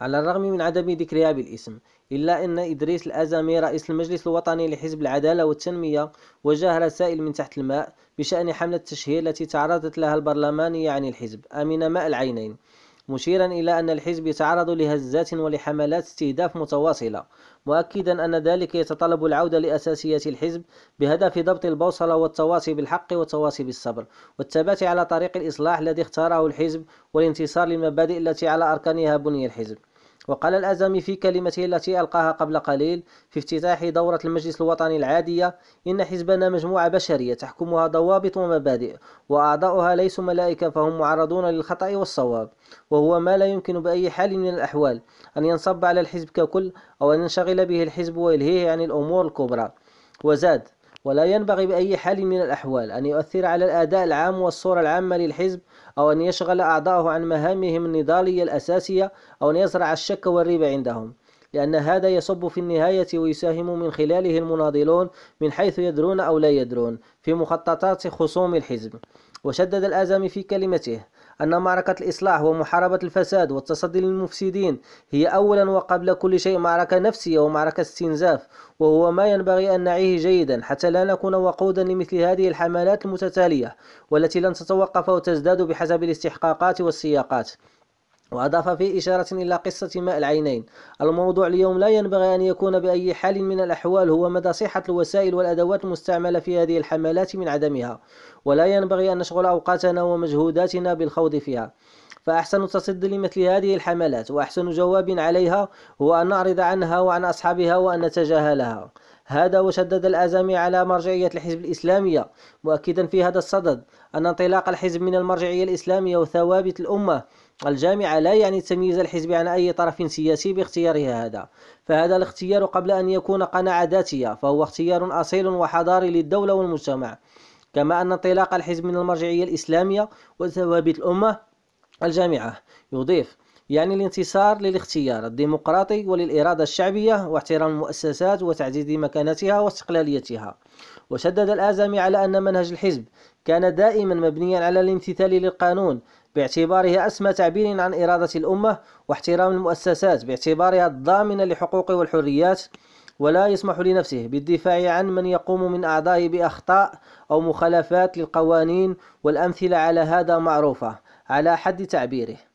على الرغم من عدم ذكرها بالاسم إلا أن إدريس الأزامي رئيس المجلس الوطني لحزب العدالة والتنمية وجه رسائل من تحت الماء بشأن حملة التشهير التي تعرضت لها البرلمانية عن الحزب أمين ماء العينين مشيرا إلى أن الحزب يتعرض لهزات ولحملات استهداف متواصلة مؤكدا أن ذلك يتطلب العودة لأساسيات الحزب بهدف ضبط البوصلة والتواصي بالحق والتواصي بالصبر والثبات على طريق الإصلاح الذي اختاره الحزب والانتصار للمبادئ التي على أركانها بني الحزب وقال الأزامي في كلمته التي ألقاها قبل قليل في افتتاح دورة المجلس الوطني العادية إن حزبنا مجموعة بشرية تحكمها ضوابط ومبادئ وأعضاؤها ليسوا ملائكة فهم معرضون للخطأ والصواب وهو ما لا يمكن بأي حال من الأحوال أن ينصب على الحزب ككل أو أن ينشغل به الحزب ويلهيه عن الأمور الكبرى وزاد ولا ينبغي بأي حال من الأحوال أن يؤثر على الأداء العام والصورة العامة للحزب أو أن يشغل أعضاءه عن مهامهم النضالية الأساسية أو أن يزرع الشك والريبة عندهم لأن هذا يصب في النهاية ويساهم من خلاله المناضلون من حيث يدرون أو لا يدرون في مخططات خصوم الحزب وشدد الأزم في كلمته أن معركة الإصلاح ومحاربة الفساد والتصدي للمفسدين هي أولا وقبل كل شيء معركة نفسية ومعركة استنزاف وهو ما ينبغي أن نعيه جيدا حتى لا نكون وقودا لمثل هذه الحملات المتتالية والتي لن تتوقف وتزداد بحسب الاستحقاقات والسياقات وأضاف في إشارة إلى قصة ماء العينين الموضوع اليوم لا ينبغي أن يكون بأي حال من الأحوال هو مدى صحة الوسائل والأدوات المستعملة في هذه الحملات من عدمها ولا ينبغي أن نشغل أوقاتنا ومجهوداتنا بالخوض فيها فأحسن التصدي لمثل هذه الحملات وأحسن جواب عليها هو أن نعرض عنها وعن أصحابها وأن نتجاهلها هذا وشدد الازامي على مرجعية الحزب الإسلامية مؤكدا في هذا الصدد أن انطلاق الحزب من المرجعية الإسلامية وثوابت الأمة الجامعة لا يعني تمييز الحزب عن أي طرف سياسي باختياره هذا فهذا الاختيار قبل أن يكون قناعة ذاتية فهو اختيار أصيل وحضاري للدولة والمجتمع كما أن انطلاق الحزب من المرجعية الإسلامية وثوابت الأمة الجامعة يضيف يعني الانتصار للاختيار الديمقراطي وللإرادة الشعبية واحترام المؤسسات وتعزيز مكانتها واستقلاليتها وشدد الآزمي على أن منهج الحزب كان دائما مبنيا على الامتثال للقانون باعتباره أسمى تعبير عن إرادة الأمة واحترام المؤسسات باعتبارها الضامنة لحقوق والحريات ولا يسمح لنفسه بالدفاع عن من يقوم من أعضائه بأخطاء أو مخالفات للقوانين والأمثلة على هذا معروفة على حد تعبيره